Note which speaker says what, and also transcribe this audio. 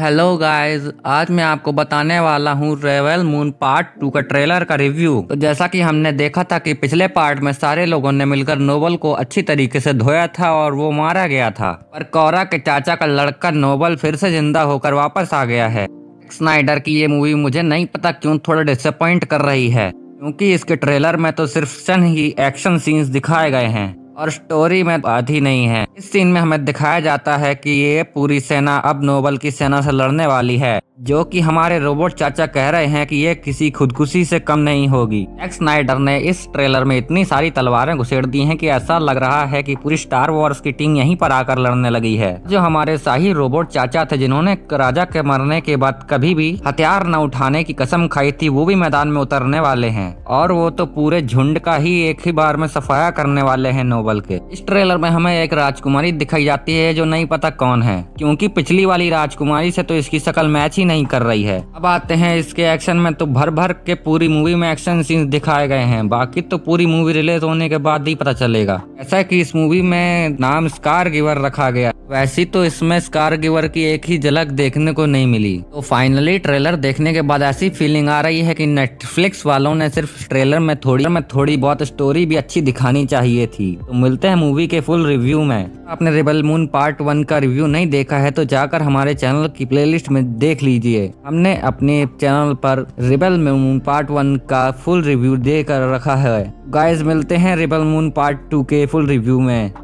Speaker 1: hello guys आज मैं आपको बताने वाला हूँ रेवल मून पार्ट टू का ट्रेलर का रिव्यू तो जैसा कि हमने देखा था कि पिछले पार्ट में सारे लोगों ने मिलकर नोबल को अच्छी तरीके से धोया था और वो मारा गया था पर कौरा के चाचा का लड़का नोबल फिर से जिंदा होकर वापस आ गया है स्नाइडर की ये मूवी मुझे नहीं पता क्यों थोड़ा डिसअपॉइंट कर रही है क्योंकि इसके ट्रेलर में तो सिर्फ चंद ही एक्शन सीन्स दिखाए गए हैं और स्टोरी में तो आधी नहीं है इस सीन में हमें दिखाया जाता है कि ये पूरी सेना अब नोबल की सेना से लड़ने वाली है जो कि हमारे रोबोट चाचा कह रहे हैं कि ये किसी खुदकुशी से कम नहीं होगी एक्स नाइडर ने इस ट्रेलर में इतनी सारी तलवारें घुसेड़ दी हैं कि ऐसा लग रहा है कि पूरी स्टार वॉर्स की टीम यहीं पर आकर लड़ने लगी है जो हमारे शाही रोबोट चाचा थे जिन्होंने राजा के मरने के बाद कभी भी हथियार न उठाने की कसम खाई थी वो भी मैदान में उतरने वाले है और वो तो पूरे झुंड का ही एक ही बार में सफाया करने वाले है नोबल के इस ट्रेलर में हमें एक राजकुमारी दिखाई जाती है जो नहीं पता कौन है क्यूँकी पिछली वाली राजकुमारी से तो इसकी शकल मैच ही ही नहीं कर रही है अब आते हैं इसके एक्शन में तो भर भर के पूरी मूवी में एक्शन सीन दिखाए गए हैं बाकी तो पूरी मूवी रिलीज होने के बाद ही पता चलेगा ऐसा कि इस मूवी में नाम स्कार गिवर रखा गया वैसी तो इसमें स्कार गिवर की एक ही झलक देखने को नहीं मिली तो फाइनली ट्रेलर देखने के बाद ऐसी फीलिंग आ रही है कि नेटफ्लिक्स वालों ने सिर्फ ट्रेलर में थोड़ी में थोड़ी बहुत स्टोरी भी अच्छी दिखानी चाहिए थी तो मिलते हैं मूवी के फुल रिव्यू में आपने रिबल मून पार्ट वन का रिव्यू नहीं देखा है तो जाकर हमारे चैनल की प्लेलिस्ट में देख लीजिए लीजिए हमने अपने चैनल पर रिबल मून पार्ट वन का फुल रिव्यू दे कर रखा है गाइस मिलते हैं रिबल मून पार्ट टू के फुल रिव्यू में